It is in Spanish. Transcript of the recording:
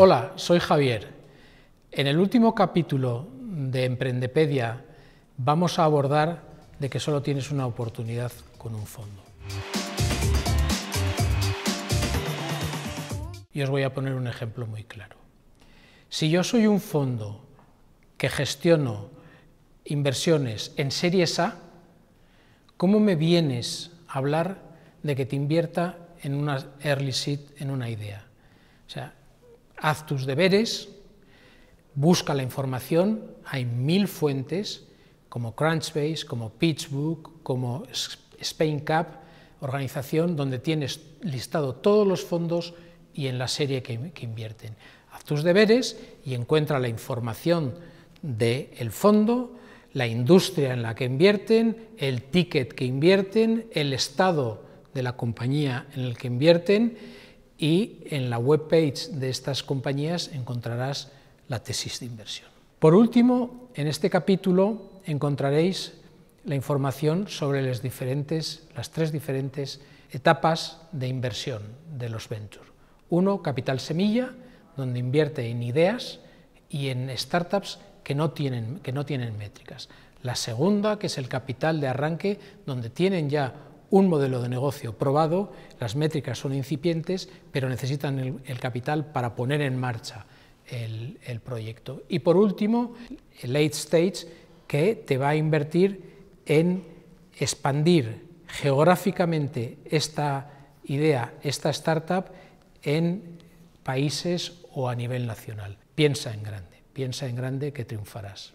Hola, soy Javier. En el último capítulo de Emprendepedia vamos a abordar de que solo tienes una oportunidad con un fondo. Y os voy a poner un ejemplo muy claro. Si yo soy un fondo que gestiono inversiones en series A, ¿cómo me vienes a hablar de que te invierta en una early seed, en una idea? O sea, haz tus deberes, busca la información, hay mil fuentes como Crunchbase, como PitchBook, como SpainCap, organización donde tienes listado todos los fondos y en la serie que, invierten. Haz tus deberes y encuentra la información del el fondo, la industria en la que invierten, el ticket que invierten, el estado de la compañía en el que invierten y en la web page de estas compañías encontrarás la tesis de inversión. Por último, en este capítulo encontraréis la información sobre las, tres diferentes etapas de inversión de los venture. Uno, capital semilla, donde invierte en ideas y en startups que no tienen, que no tienen métricas. La segunda, que es el capital de arranque, donde tienen ya un modelo de negocio probado, las métricas son incipientes, pero necesitan el, capital para poner en marcha el, el, proyecto. Y por último, el late stage, que te va a invertir en expandir geográficamente esta idea, esta startup, en países o a nivel nacional. Piensa en grande, piensa en grande que triunfarás.